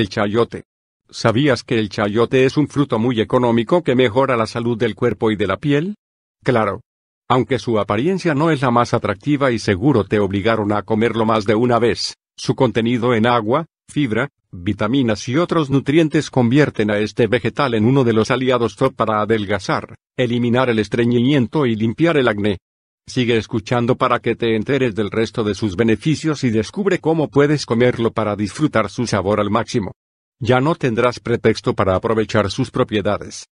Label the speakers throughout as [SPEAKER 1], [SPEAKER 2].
[SPEAKER 1] El chayote. ¿Sabías que el chayote es un fruto muy económico que mejora la salud del cuerpo y de la piel? Claro. Aunque su apariencia no es la más atractiva y seguro te obligaron a comerlo más de una vez, su contenido en agua, fibra, vitaminas y otros nutrientes convierten a este vegetal en uno de los aliados top para adelgazar, eliminar el estreñimiento y limpiar el acné. Sigue escuchando para que te enteres del resto de sus beneficios y descubre cómo puedes comerlo para disfrutar su sabor al máximo. Ya no tendrás pretexto para aprovechar sus propiedades.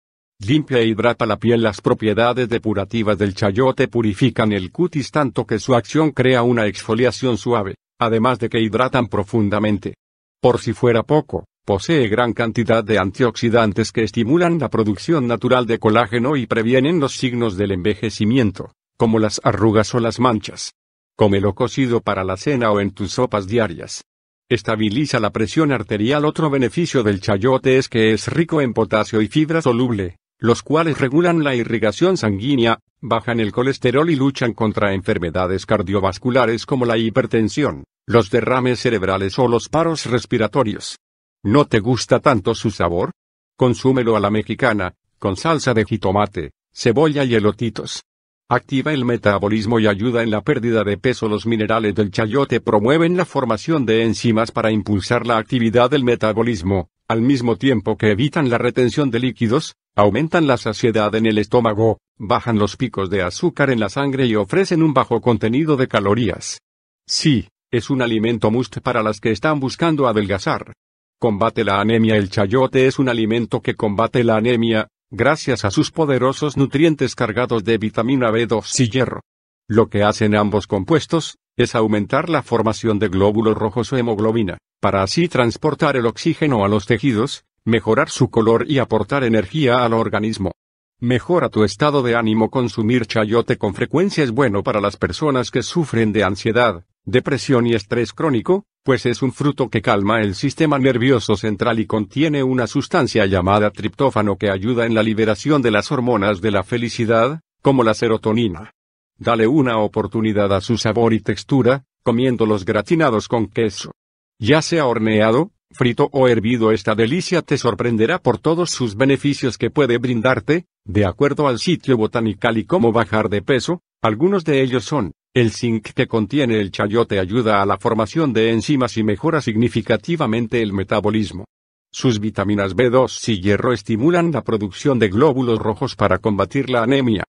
[SPEAKER 1] Limpia e hidrata la piel. Las propiedades depurativas del chayote purifican el cutis tanto que su acción crea una exfoliación suave, además de que hidratan profundamente. Por si fuera poco, posee gran cantidad de antioxidantes que estimulan la producción natural de colágeno y previenen los signos del envejecimiento como las arrugas o las manchas. Cómelo cocido para la cena o en tus sopas diarias. Estabiliza la presión arterial. Otro beneficio del chayote es que es rico en potasio y fibra soluble, los cuales regulan la irrigación sanguínea, bajan el colesterol y luchan contra enfermedades cardiovasculares como la hipertensión, los derrames cerebrales o los paros respiratorios. ¿No te gusta tanto su sabor? Consúmelo a la mexicana, con salsa de jitomate, cebolla y elotitos. Activa el metabolismo y ayuda en la pérdida de peso. Los minerales del chayote promueven la formación de enzimas para impulsar la actividad del metabolismo, al mismo tiempo que evitan la retención de líquidos, aumentan la saciedad en el estómago, bajan los picos de azúcar en la sangre y ofrecen un bajo contenido de calorías. Sí, es un alimento must para las que están buscando adelgazar. Combate la anemia. El chayote es un alimento que combate la anemia, gracias a sus poderosos nutrientes cargados de vitamina B2 y hierro. Lo que hacen ambos compuestos, es aumentar la formación de glóbulos rojos o hemoglobina, para así transportar el oxígeno a los tejidos, mejorar su color y aportar energía al organismo. Mejora tu estado de ánimo. Consumir chayote con frecuencia es bueno para las personas que sufren de ansiedad, depresión y estrés crónico, pues es un fruto que calma el sistema nervioso central y contiene una sustancia llamada triptófano que ayuda en la liberación de las hormonas de la felicidad, como la serotonina. Dale una oportunidad a su sabor y textura, comiendo los gratinados con queso. Ya sea horneado, frito o hervido, esta delicia te sorprenderá por todos sus beneficios que puede brindarte, de acuerdo al sitio botánico y cómo bajar de peso, algunos de ellos son el zinc que contiene el chayote ayuda a la formación de enzimas y mejora significativamente el metabolismo. Sus vitaminas B2 y hierro estimulan la producción de glóbulos rojos para combatir la anemia.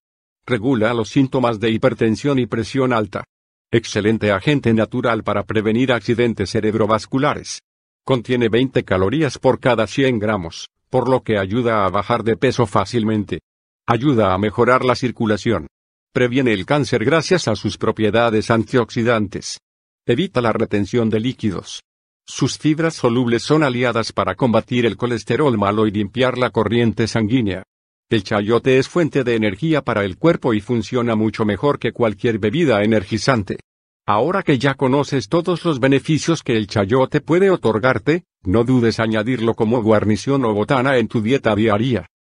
[SPEAKER 1] Regula los síntomas de hipertensión y presión alta. Excelente agente natural para prevenir accidentes cerebrovasculares. Contiene 20 calorías por cada 100 gramos, por lo que ayuda a bajar de peso fácilmente. Ayuda a mejorar la circulación, Previene el cáncer gracias a sus propiedades antioxidantes. Evita la retención de líquidos. Sus fibras solubles son aliadas para combatir el colesterol malo y limpiar la corriente sanguínea. El chayote es fuente de energía para el cuerpo y funciona mucho mejor que cualquier bebida energizante. Ahora que ya conoces todos los beneficios que el chayote puede otorgarte, no dudes añadirlo como guarnición o botana en tu dieta diaria.